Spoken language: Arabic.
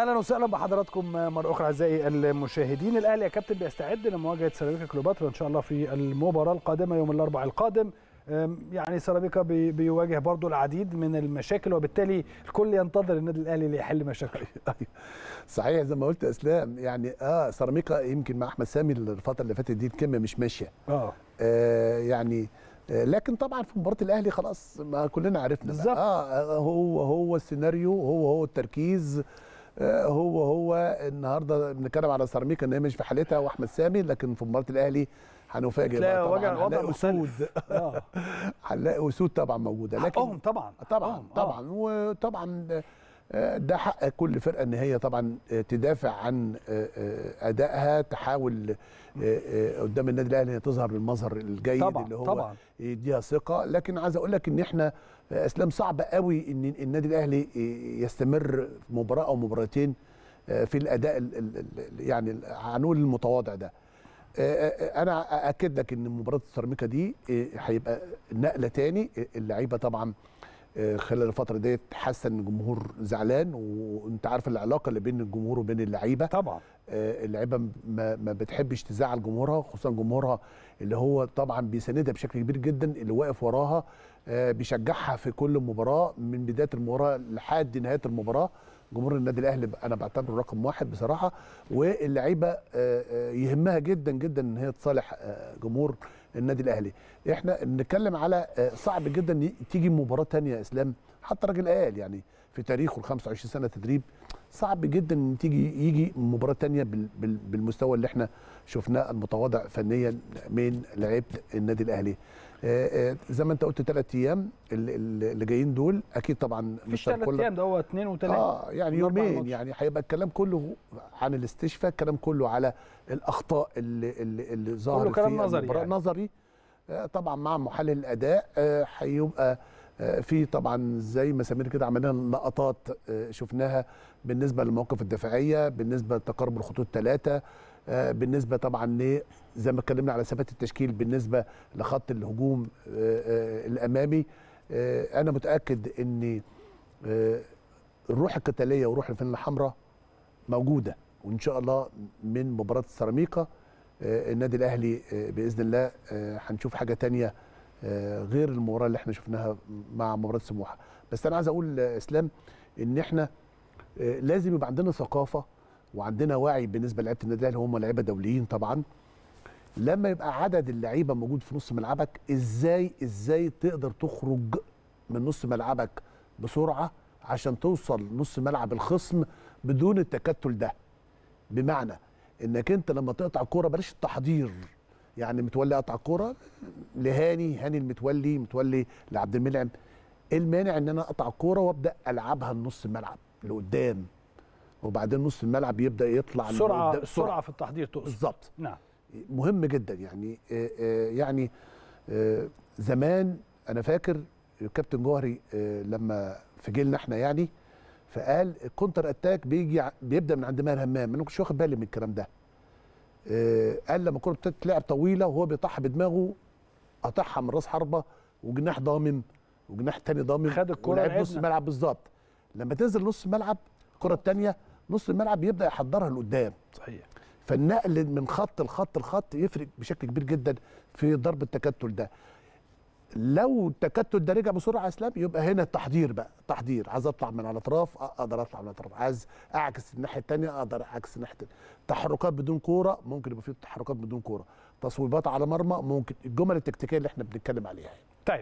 اهلا وسهلا بحضراتكم مره اخرى اعزائي المشاهدين الاهلي يا كابتن بيستعد لمواجهه سيراميكا كليوباترا ان شاء الله في المباراه القادمه يوم الاربعاء القادم يعني سيراميكا بيواجه برضو العديد من المشاكل وبالتالي الكل ينتظر النادي الاهلي ليحل مشاكله أيوة. صحيح زي ما قلت اسلام يعني اه سيراميكا يمكن مع احمد سامي الفتره اللي فاتت دي الكلمه مش ماشيه آه. اه يعني آه، لكن طبعا في مباراه الاهلي خلاص ما كلنا عرفنا بالظبط اه هو هو السيناريو هو هو التركيز آه، هو هو النهارده بنتكلم على سيراميكا ان هي مش في حالتها واحمد سامي لكن في مباراه الاهلي هنفاجئ بقى طبعا هنلاقي اسود آه. هنلاقي اسود طبعا موجوده لكن طبعا طبعا آه. طبعا وطبعا ده حق كل فرقه ان هي طبعا تدافع عن آه، آه، ادائها تحاول آه، قدام النادي الاهلي تظهر بالمظهر الجيد طبعًا اللي هو طبعًا. يديها ثقه لكن عايز اقول لك ان احنا اسلام صعب قوي ان النادي الاهلي يستمر مباراه او مباراتين في الاداء يعني هنقول المتواضع ده انا اكد لك ان مباراه السيراميكا دي هيبقى نقله تاني اللعيبه طبعا خلال الفتره ديت حاسه ان الجمهور زعلان وانت عارف العلاقه اللي بين الجمهور وبين اللعيبه طبعا آه، اللعيبه ما, ما بتحبش تزعل جمهورها خصوصا جمهورها اللي هو طبعا بيساندها بشكل كبير جدا اللي واقف وراها آه، بيشجعها في كل مباراه من بدايه المباراه لحد نهايه المباراه جمهور النادي الاهلي انا بعتبره رقم واحد بصراحه واللعيبه آه، يهمها جدا جدا ان هي تصالح جمهور النادي الاهلي احنا بنتكلم على آه، صعب جدا تيجي مباراه ثانيه يا اسلام حتى راجل قال يعني في تاريخه ال 25 سنه تدريب صعب جدا ان تيجي يجي مباراه ثانيه بالمستوى اللي احنا شفناه المتواضع فنيا من لعيبه النادي الاهلي آه، آه، زي ما انت قلت ثلاث ايام اللي جايين دول اكيد طبعا مش ثلاث ايام ده هو اثنين وثلاثه اه يعني يومين يعني هيبقى الكلام كله عن الاستشفاء الكلام كله على الاخطاء اللي اللي, اللي ظهرت كله كلام نظري يعني. نظري آه، طبعا مع محلل الاداء هيبقى في طبعا زي ما سمير كده عملنا لقطات شفناها بالنسبه للمواقف الدفاعيه بالنسبه لتقارب الخطوط الثلاثه آه، بالنسبه طبعا زي ما اتكلمنا على ثبات التشكيل بالنسبه لخط الهجوم آه، آه، الامامي انا متاكد ان الروح القتاليه وروح الفنانه الحمراء موجوده وان شاء الله من مباراه السيراميكا النادي الاهلي باذن الله هنشوف حاجه تانية غير المباراه اللي احنا شفناها مع مباراه سموحه بس انا عايز اقول اسلام ان احنا لازم يبقى عندنا ثقافه وعندنا وعي بالنسبه لعيبه النادي الاهلي هم لعيبه دوليين طبعا لما يبقى عدد اللعيبه موجود في نص ملعبك ازاي ازاي تقدر تخرج من نص ملعبك بسرعه عشان توصل نص ملعب الخصم بدون التكتل ده بمعنى انك انت لما تقطع كوره بلاش التحضير يعني متولي قطع كوره لهاني هاني المتولي متولي لعبد المنعم المانع ان انا اقطع كوره وابدا العبها النص الملعب لقدام وبعدين نص الملعب يبدا يطلع سرعه سرعه في التحضير تقصد بالظبط نعم مهم جدا يعني آه، آه، يعني آه، زمان انا فاكر الكابتن جوهري لما في جيلنا احنا يعني فقال الكونتر اتاك بيجي بيبدا من عند ماهر همام انا كنتش واخد بالي من الكلام ده قال لما الكوره بتتلعب طويله وهو بيطحها بدماغه قاطعها من راس حربه وجناح ضامن وجناح تاني ضامن خد الكوره لعب نص الملعب بالظبط لما تنزل نص الملعب الكره الثانيه نص الملعب بيبدا يحضرها لقدام صحيح فالنقل من خط لخط لخط يفرق بشكل كبير جدا في ضرب التكتل ده لو التكتل ده رجع بسرعه اسلام يبقى هنا التحضير بقى تحضير عايز اطلع من على اطراف اقدر اطلع من على اطراف عايز اعكس الناحيه الثانيه اقدر اعكس الناحيه الثانيه تحركات بدون كوره ممكن يبقى في تحركات بدون كوره تصويبات على مرمى ممكن الجمل التكتيكيه اللي احنا بنتكلم عليها يعني. طيب.